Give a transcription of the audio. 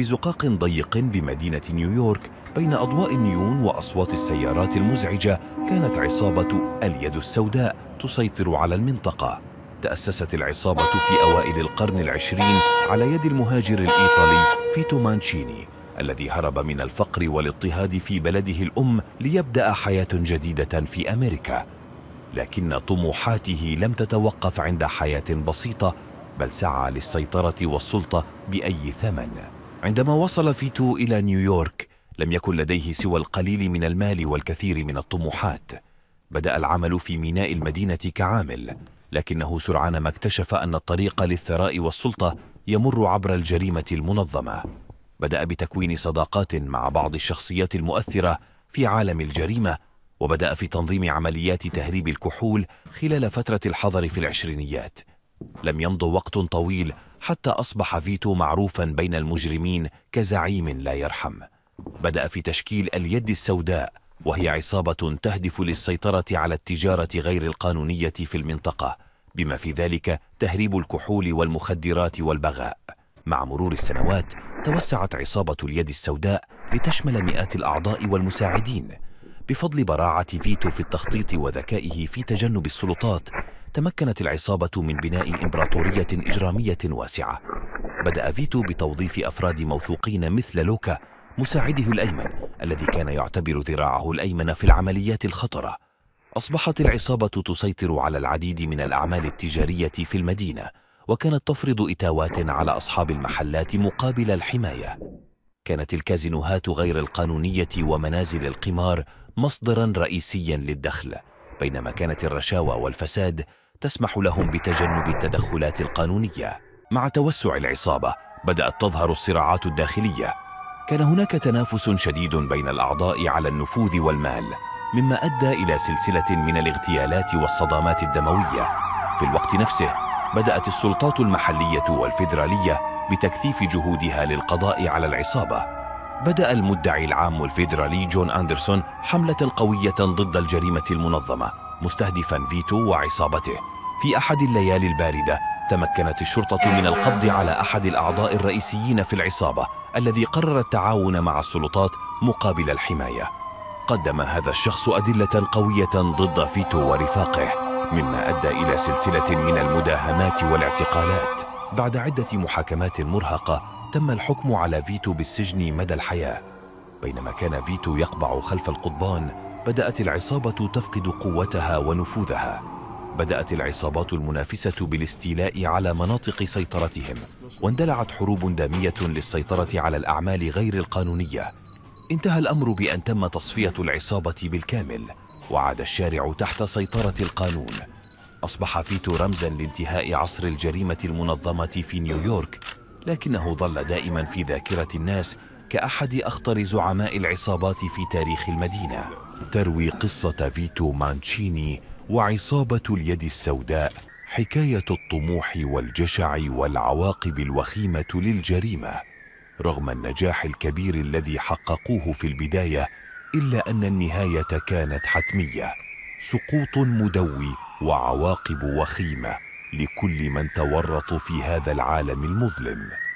في زقاق ضيق بمدينة نيويورك بين أضواء النيون وأصوات السيارات المزعجة كانت عصابة اليد السوداء تسيطر على المنطقة تأسست العصابة في أوائل القرن العشرين على يد المهاجر الإيطالي فيتو مانشيني الذي هرب من الفقر والاضطهاد في بلده الأم ليبدأ حياة جديدة في أمريكا لكن طموحاته لم تتوقف عند حياة بسيطة بل سعى للسيطرة والسلطة بأي ثمن عندما وصل فيتو إلى نيويورك لم يكن لديه سوى القليل من المال والكثير من الطموحات بدأ العمل في ميناء المدينة كعامل لكنه سرعان ما اكتشف أن الطريق للثراء والسلطة يمر عبر الجريمة المنظمة بدأ بتكوين صداقات مع بعض الشخصيات المؤثرة في عالم الجريمة وبدأ في تنظيم عمليات تهريب الكحول خلال فترة الحظر في العشرينيات لم يمض وقت طويل حتى أصبح فيتو معروفا بين المجرمين كزعيم لا يرحم بدأ في تشكيل اليد السوداء وهي عصابة تهدف للسيطرة على التجارة غير القانونية في المنطقة بما في ذلك تهريب الكحول والمخدرات والبغاء مع مرور السنوات توسعت عصابة اليد السوداء لتشمل مئات الأعضاء والمساعدين بفضل براعة فيتو في التخطيط وذكائه في تجنب السلطات تمكنت العصابة من بناء إمبراطورية إجرامية واسعة بدأ فيتو بتوظيف أفراد موثوقين مثل لوكا مساعده الأيمن الذي كان يعتبر ذراعه الأيمن في العمليات الخطرة أصبحت العصابة تسيطر على العديد من الأعمال التجارية في المدينة وكانت تفرض إتاوات على أصحاب المحلات مقابل الحماية كانت الكازينوهات غير القانونية ومنازل القمار مصدرا رئيسيا للدخل بينما كانت الرشاوى والفساد تسمح لهم بتجنب التدخلات القانونية مع توسع العصابة بدأت تظهر الصراعات الداخلية كان هناك تنافس شديد بين الأعضاء على النفوذ والمال مما أدى إلى سلسلة من الاغتيالات والصدمات الدموية في الوقت نفسه بدأت السلطات المحلية والفيدرالية بتكثيف جهودها للقضاء على العصابة بدأ المدعي العام الفيدرالي جون أندرسون حملة قوية ضد الجريمة المنظمة مستهدفا فيتو وعصابته في أحد الليالي الباردة تمكنت الشرطة من القبض على أحد الأعضاء الرئيسيين في العصابة الذي قرر التعاون مع السلطات مقابل الحماية قدم هذا الشخص أدلة قوية ضد فيتو ورفاقه مما أدى إلى سلسلة من المداهمات والاعتقالات بعد عدة محاكمات مرهقة تم الحكم على فيتو بالسجن مدى الحياة بينما كان فيتو يقبع خلف القضبان بدأت العصابة تفقد قوتها ونفوذها بدأت العصابات المنافسة بالاستيلاء على مناطق سيطرتهم واندلعت حروب دامية للسيطرة على الأعمال غير القانونية انتهى الأمر بأن تم تصفية العصابة بالكامل وعاد الشارع تحت سيطرة القانون أصبح فيتو رمزا لانتهاء عصر الجريمة المنظمة في نيويورك لكنه ظل دائما في ذاكرة الناس كأحد أخطر زعماء العصابات في تاريخ المدينة تروي قصة فيتو مانشيني وعصابة اليد السوداء حكاية الطموح والجشع والعواقب الوخيمة للجريمة رغم النجاح الكبير الذي حققوه في البداية إلا أن النهاية كانت حتمية سقوط مدوي وعواقب وخيمه لكل من تورطوا في هذا العالم المظلم